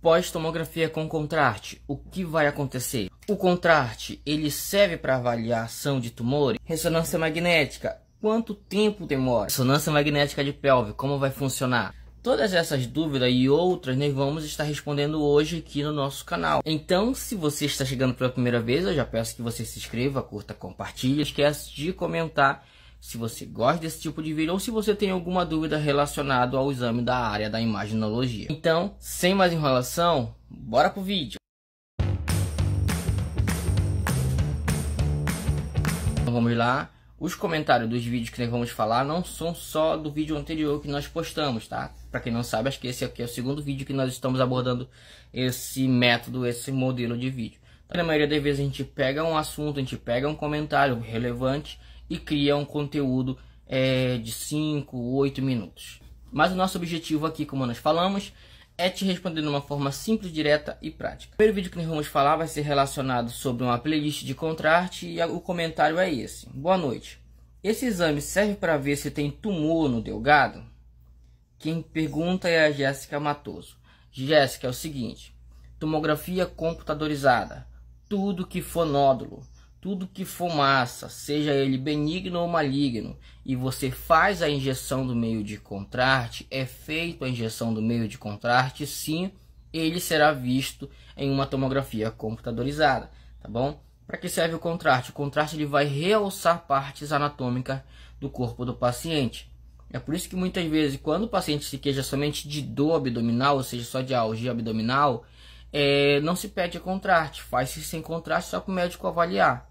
Pós-tomografia com contraste, o que vai acontecer? O contraste, ele serve para avaliar a ação de tumores? Ressonância magnética, quanto tempo demora? Ressonância magnética de pelve, como vai funcionar? Todas essas dúvidas e outras nós vamos estar respondendo hoje aqui no nosso canal. Então, se você está chegando pela primeira vez, eu já peço que você se inscreva, curta, compartilhe, esquece de comentar se você gosta desse tipo de vídeo ou se você tem alguma dúvida relacionada ao exame da área da imaginologia. Então, sem mais enrolação, bora pro vídeo. Então vamos lá. Os comentários dos vídeos que nós vamos falar não são só do vídeo anterior que nós postamos, tá? Para quem não sabe, acho que esse aqui é o segundo vídeo que nós estamos abordando esse método, esse modelo de vídeo. na maioria das vezes a gente pega um assunto, a gente pega um comentário relevante e cria um conteúdo é, de 5, 8 minutos. Mas o nosso objetivo aqui, como nós falamos, é te responder de uma forma simples, direta e prática. O primeiro vídeo que nós vamos falar vai ser relacionado sobre uma playlist de contraste e o comentário é esse. Boa noite. Esse exame serve para ver se tem tumor no delgado? Quem pergunta é a Jéssica Matoso. Jéssica, é o seguinte: tomografia computadorizada, tudo que for nódulo tudo que fumaça, seja ele benigno ou maligno, e você faz a injeção do meio de contraste, é feito a injeção do meio de contraste, sim, ele será visto em uma tomografia computadorizada, tá bom? Para que serve o contraste? O contraste ele vai realçar partes anatômicas do corpo do paciente. É por isso que muitas vezes, quando o paciente se queixa somente de dor abdominal, ou seja, só de algia abdominal, é, não se pede contraste, faz-se sem contraste só para o médico avaliar.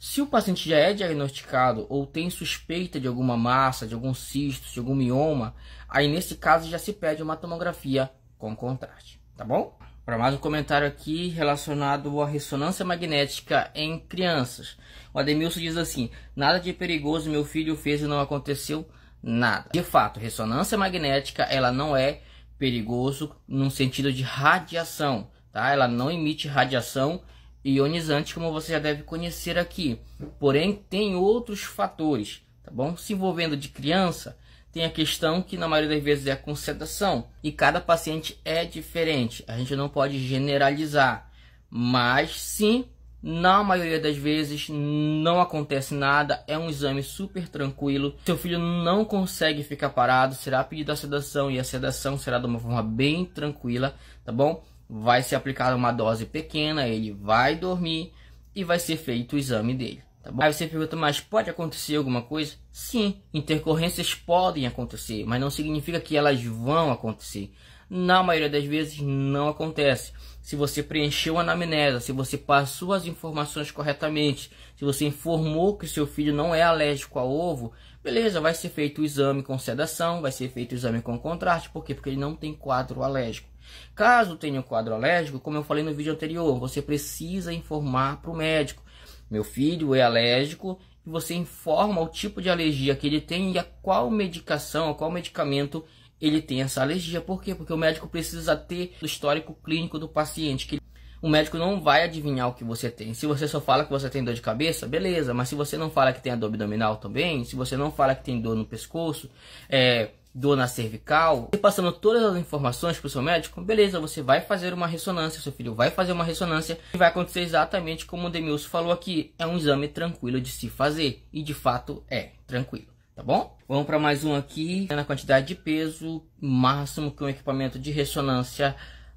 Se o paciente já é diagnosticado ou tem suspeita de alguma massa, de algum cisto, de algum mioma, aí nesse caso já se pede uma tomografia com contraste, tá bom? Para mais um comentário aqui relacionado à ressonância magnética em crianças. O Ademilson diz assim: nada de perigoso meu filho fez e não aconteceu nada. De fato, ressonância magnética ela não é perigoso no sentido de radiação, tá? Ela não emite radiação ionizante, como você já deve conhecer aqui. Porém, tem outros fatores, tá bom? Se envolvendo de criança, tem a questão que na maioria das vezes é a concentração e cada paciente é diferente. A gente não pode generalizar, mas sim, na maioria das vezes não acontece nada, é um exame super tranquilo. Seu filho não consegue ficar parado, será pedido a sedação e a sedação será de uma forma bem tranquila, tá bom? vai ser aplicada uma dose pequena, ele vai dormir e vai ser feito o exame dele. Tá bom? Aí você pergunta, mas pode acontecer alguma coisa? Sim, intercorrências podem acontecer, mas não significa que elas vão acontecer. Na maioria das vezes não acontece. Se você preencheu a anamnese, se você passou as informações corretamente, se você informou que seu filho não é alérgico a ovo, Beleza, vai ser feito o exame com sedação, vai ser feito o exame com contraste, por quê? Porque ele não tem quadro alérgico. Caso tenha um quadro alérgico, como eu falei no vídeo anterior, você precisa informar para o médico. Meu filho é alérgico e você informa o tipo de alergia que ele tem e a qual medicação, a qual medicamento ele tem essa alergia. Por quê? Porque o médico precisa ter o histórico clínico do paciente. Que o médico não vai adivinhar o que você tem. Se você só fala que você tem dor de cabeça, beleza, mas se você não fala que tem a dor abdominal também, se você não fala que tem dor no pescoço, é, dor na cervical, e passando todas as informações para o seu médico, beleza, você vai fazer uma ressonância, seu filho vai fazer uma ressonância e vai acontecer exatamente como o Demilson falou aqui, é um exame tranquilo de se fazer e de fato é tranquilo tá bom? Vamos para mais um aqui, na quantidade de peso máximo que um equipamento de ressonância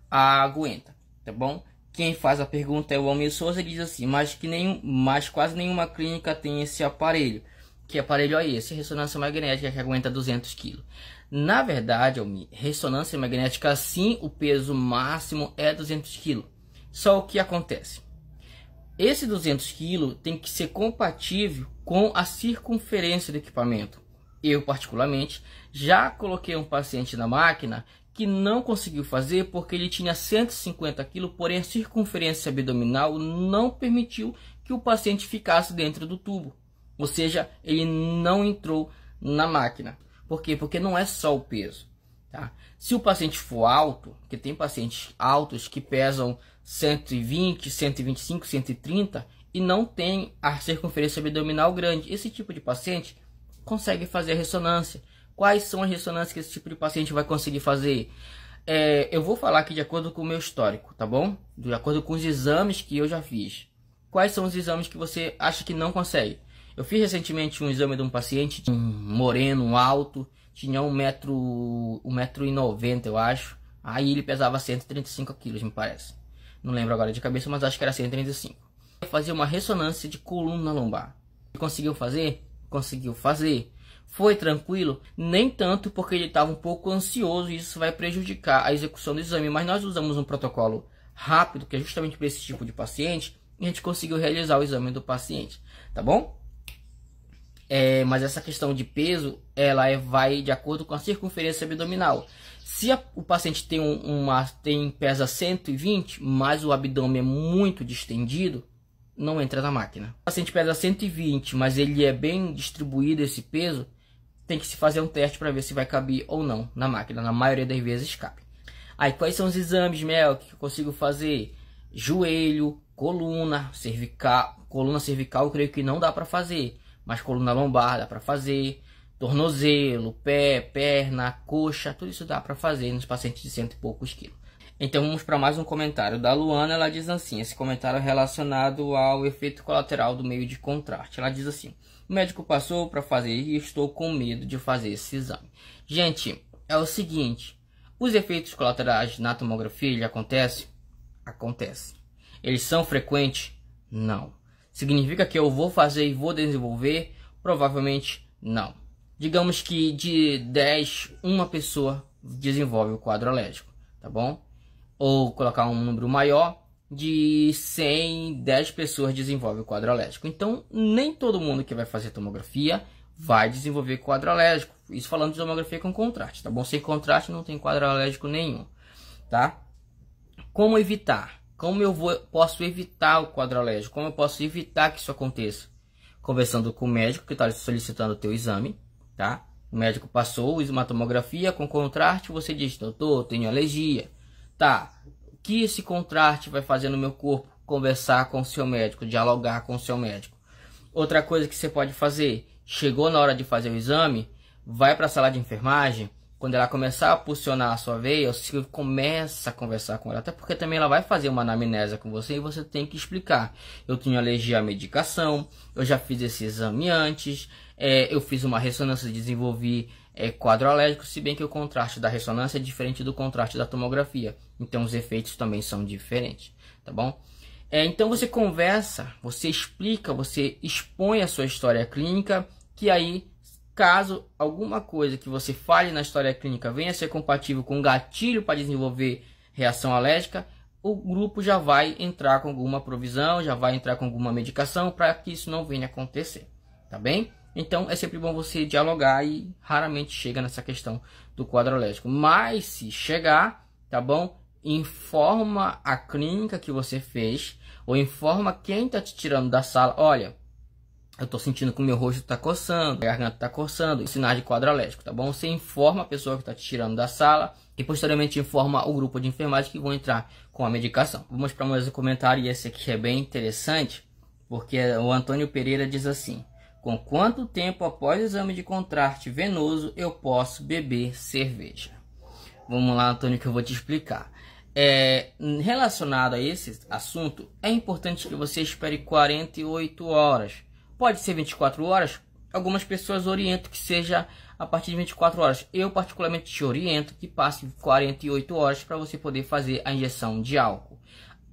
aguenta, tá bom? Quem faz a pergunta é o Almir Souza e diz assim, mas, que nenhum, mas quase nenhuma clínica tem esse aparelho. Que aparelho é esse? Ressonância magnética que aguenta 200 kg. Na verdade, Almir, ressonância magnética sim, o peso máximo é 200 kg. Só o que acontece? Esse 200 kg tem que ser compatível com a circunferência do equipamento. Eu, particularmente, já coloquei um paciente na máquina que não conseguiu fazer porque ele tinha 150 kg, porém a circunferência abdominal não permitiu que o paciente ficasse dentro do tubo. Ou seja, ele não entrou na máquina. Por quê? Porque não é só o peso. Tá? Se o paciente for alto, que tem pacientes altos que pesam 120, 125, 130 e não tem a circunferência abdominal grande, esse tipo de paciente consegue fazer a ressonância, Quais são as ressonâncias que esse tipo de paciente vai conseguir fazer? É, eu vou falar aqui de acordo com o meu histórico, tá bom? De acordo com os exames que eu já fiz. Quais são os exames que você acha que não consegue? Eu fiz recentemente um exame de um paciente, um moreno, um alto, tinha um metro, um metro e noventa, eu acho. Aí ele pesava 135 quilos, me parece. Não lembro agora de cabeça, mas acho que era 135. Fazia uma ressonância de coluna lombar. Conseguiu fazer? Conseguiu fazer. Foi tranquilo? Nem tanto, porque ele estava um pouco ansioso e isso vai prejudicar a execução do exame, mas nós usamos um protocolo rápido, que é justamente para esse tipo de paciente, e a gente conseguiu realizar o exame do paciente, tá bom? É, mas essa questão de peso, ela é, vai de acordo com a circunferência abdominal. Se a, o paciente tem uma tem pesa 120, mas o abdômen é muito distendido, não entra na máquina. O paciente pesa 120, mas ele é bem distribuído esse peso, tem que se fazer um teste para ver se vai caber ou não na máquina. Na maioria das vezes cabe. Aí quais são os exames, Mel, que eu consigo fazer? Joelho, coluna, cervical, coluna cervical, eu creio que não dá para fazer, mas coluna lombar dá para fazer, tornozelo, pé, perna, coxa, tudo isso dá para fazer nos pacientes de cento e poucos quilos. Então vamos para mais um comentário da Luana. Ela diz assim: esse comentário é relacionado ao efeito colateral do meio de contraste. Ela diz assim: o médico passou para fazer e estou com medo de fazer esse exame. Gente, é o seguinte: os efeitos colaterais na tomografia acontece? Acontece. Eles são frequentes? Não. Significa que eu vou fazer e vou desenvolver? Provavelmente não. Digamos que de 10, uma pessoa desenvolve o quadro alérgico, tá bom? ou colocar um número maior, de 100, 10 pessoas desenvolve o quadro alérgico. Então, nem todo mundo que vai fazer tomografia vai desenvolver quadro alérgico. Isso falando de tomografia com contraste, tá bom? Sem contraste não tem quadro alérgico nenhum, tá? Como evitar? Como eu vou, posso evitar o quadro alérgico? Como eu posso evitar que isso aconteça? Conversando com o médico que está solicitando o teu exame, tá? O médico passou, uma tomografia com contraste, você diz, doutor, tenho alergia Tá, o que esse contraste vai fazer no meu corpo? Conversar com o seu médico, dialogar com o seu médico. Outra coisa que você pode fazer, chegou na hora de fazer o exame, vai para a sala de enfermagem, quando ela começar a pulsionar a sua veia, você começa a conversar com ela, até porque também ela vai fazer uma anamnese com você e você tem que explicar. Eu tenho alergia à medicação, eu já fiz esse exame antes, é, eu fiz uma ressonância, desenvolvi é quadro alérgico, se bem que o contraste da ressonância é diferente do contraste da tomografia. Então os efeitos também são diferentes, tá bom? É, então você conversa, você explica, você expõe a sua história clínica, que aí, caso alguma coisa que você fale na história clínica venha a ser compatível com um gatilho para desenvolver reação alérgica, o grupo já vai entrar com alguma provisão, já vai entrar com alguma medicação para que isso não venha a acontecer, tá bem? Então é sempre bom você dialogar e raramente chega nessa questão do quadrolégico. Mas se chegar, tá bom? Informa a clínica que você fez ou informa quem tá te tirando da sala. Olha, eu tô sentindo que o meu rosto tá coçando, a garganta tá coçando, sinais é de quadrolégico, tá bom? Você informa a pessoa que tá te tirando da sala e posteriormente informa o grupo de enfermagem que vão entrar com a medicação. Vamos para mais um comentário e esse aqui é bem interessante, porque o Antônio Pereira diz assim: com quanto tempo após o exame de contraste venoso eu posso beber cerveja? Vamos lá, Antônio, que eu vou te explicar. É, relacionado a esse assunto, é importante que você espere 48 horas. Pode ser 24 horas? Algumas pessoas orientam que seja a partir de 24 horas. Eu, particularmente, te oriento que passe 48 horas para você poder fazer a injeção de álcool.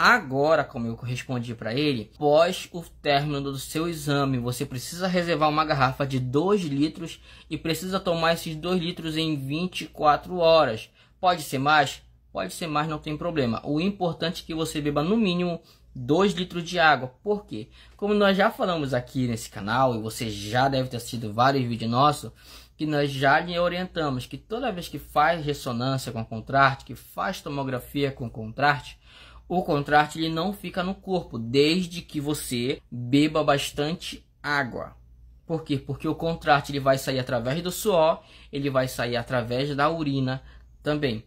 Agora, como eu respondi para ele, após o término do seu exame, você precisa reservar uma garrafa de 2 litros e precisa tomar esses 2 litros em 24 horas. Pode ser mais? Pode ser mais, não tem problema. O importante é que você beba no mínimo 2 litros de água. Por quê? Como nós já falamos aqui nesse canal, e você já deve ter assistido vários vídeos nossos, que nós já lhe orientamos que toda vez que faz ressonância com contraste, que faz tomografia com contraste, o contraste ele não fica no corpo, desde que você beba bastante água. Por quê? Porque o contraste ele vai sair através do suor, ele vai sair através da urina também.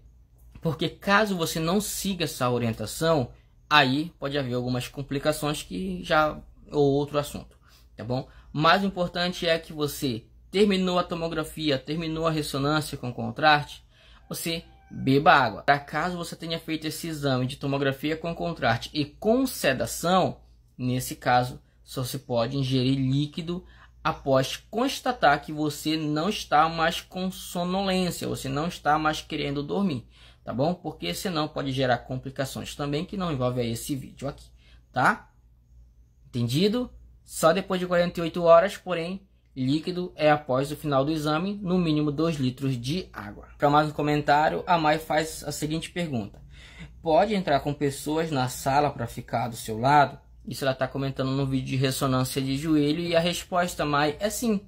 Porque caso você não siga essa orientação, aí pode haver algumas complicações que já ou outro assunto, tá bom? Mais importante é que você terminou a tomografia, terminou a ressonância com contraste, você beba água. Para caso você tenha feito esse exame de tomografia com contraste e com sedação, nesse caso só se pode ingerir líquido após constatar que você não está mais com sonolência, você não está mais querendo dormir, tá bom? Porque senão pode gerar complicações também que não envolve esse vídeo aqui, tá? Entendido? Só depois de 48 horas, porém, líquido é após o final do exame, no mínimo 2 litros de água. Para mais um comentário, a Mai faz a seguinte pergunta: Pode entrar com pessoas na sala para ficar do seu lado? Isso ela está comentando no vídeo de ressonância de joelho e a resposta Mai é sim.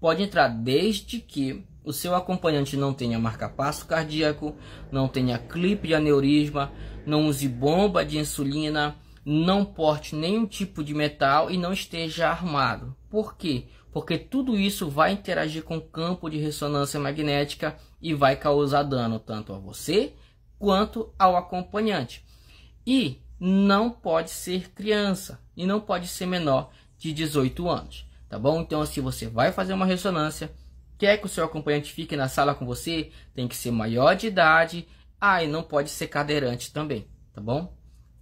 Pode entrar desde que o seu acompanhante não tenha marcapasso cardíaco, não tenha clipe de aneurisma, não use bomba de insulina, não porte nenhum tipo de metal e não esteja armado. Por quê? porque tudo isso vai interagir com o campo de ressonância magnética e vai causar dano tanto a você quanto ao acompanhante. E não pode ser criança e não pode ser menor de 18 anos, tá bom? Então, se você vai fazer uma ressonância, quer que o seu acompanhante fique na sala com você, tem que ser maior de idade, ah, e não pode ser cadeirante também, tá bom?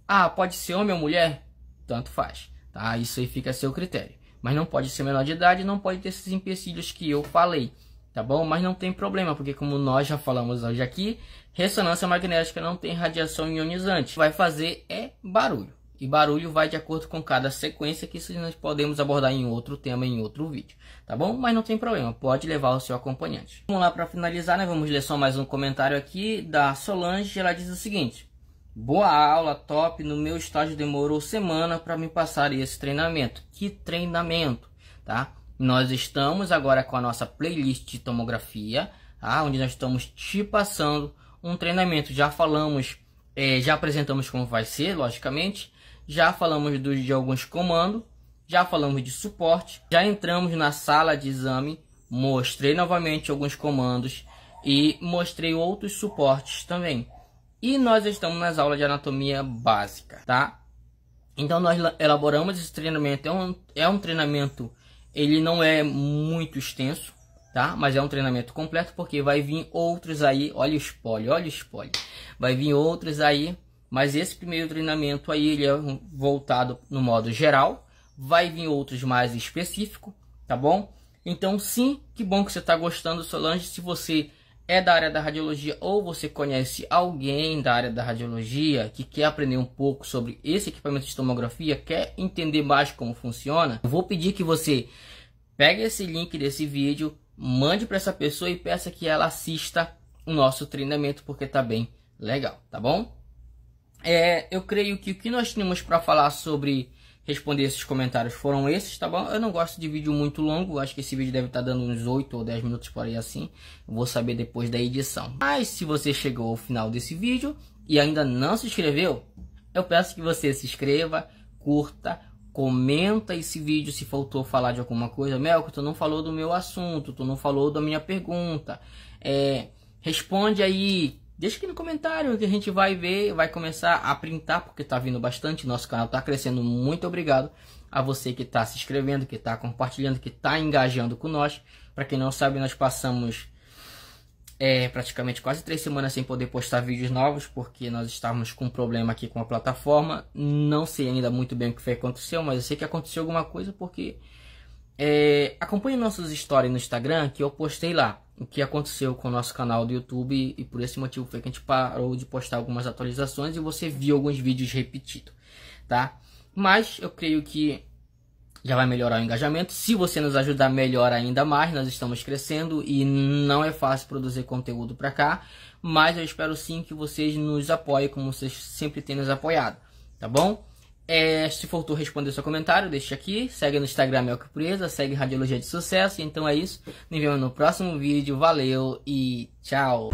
Ah, pode ser homem ou mulher? Tanto faz, tá? Isso aí fica a seu critério. Mas não pode ser menor de idade, não pode ter esses empecilhos que eu falei, tá bom? Mas não tem problema, porque como nós já falamos hoje aqui, ressonância magnética não tem radiação ionizante. Vai fazer é barulho. E barulho vai de acordo com cada sequência que isso nós podemos abordar em outro tema, em outro vídeo, tá bom? Mas não tem problema, pode levar o seu acompanhante. Vamos lá para finalizar, né? Vamos ler só mais um comentário aqui da Solange, ela diz o seguinte: Boa aula, top. No meu estágio demorou semana para me passar esse treinamento. Que treinamento, tá? Nós estamos agora com a nossa playlist de tomografia, tá? onde nós estamos te passando um treinamento. Já falamos, é, já apresentamos como vai ser, logicamente. Já falamos do, de alguns comandos, já falamos de suporte. Já entramos na sala de exame, mostrei novamente alguns comandos e mostrei outros suportes também. E nós estamos nas aulas de anatomia básica, tá? Então nós elaboramos esse treinamento, é um, é um treinamento, ele não é muito extenso, tá? Mas é um treinamento completo porque vai vir outros aí, olha o spoiler, olha o spoiler. Vai vir outros aí, mas esse primeiro treinamento aí ele é voltado no modo geral, vai vir outros mais específico, tá bom? Então sim, que bom que você está gostando, Solange, se você é da área da radiologia ou você conhece alguém da área da radiologia que quer aprender um pouco sobre esse equipamento de tomografia, quer entender mais como funciona, vou pedir que você pegue esse link desse vídeo, mande para essa pessoa e peça que ela assista o nosso treinamento porque tá bem legal, tá bom? É, eu creio que o que nós tínhamos para falar sobre responder esses comentários foram esses, tá bom? Eu não gosto de vídeo muito longo, acho que esse vídeo deve estar tá dando uns 8 ou 10 minutos por aí assim. Eu vou saber depois da edição. Mas se você chegou ao final desse vídeo e ainda não se inscreveu, eu peço que você se inscreva, curta, comenta esse vídeo se faltou falar de alguma coisa. Melco, tu não falou do meu assunto, tu não falou da minha pergunta. É, responde aí Deixa aqui no comentário que a gente vai ver, vai começar a printar, porque está vindo bastante, nosso canal está crescendo. Muito obrigado a você que está se inscrevendo, que está compartilhando, que está engajando com nós. Para quem não sabe, nós passamos é, praticamente quase três semanas sem poder postar vídeos novos, porque nós estávamos com um problema aqui com a plataforma. Não sei ainda muito bem o que foi que aconteceu, mas eu sei que aconteceu alguma coisa, porque... É, acompanhe nossos stories no Instagram, que eu postei lá o que aconteceu com o nosso canal do YouTube e por esse motivo foi que a gente parou de postar algumas atualizações e você viu alguns vídeos repetidos, tá? Mas eu creio que já vai melhorar o engajamento. Se você nos ajudar, melhor ainda mais. Nós estamos crescendo e não é fácil produzir conteúdo para cá, mas eu espero sim que vocês nos apoiem como vocês sempre têm nos apoiado, tá bom? É, se for tu responder seu comentário, deixa aqui. Segue no Instagram Melco Presa, segue Radiologia de Sucesso. Então é isso. Nos vemos no próximo vídeo. Valeu e tchau.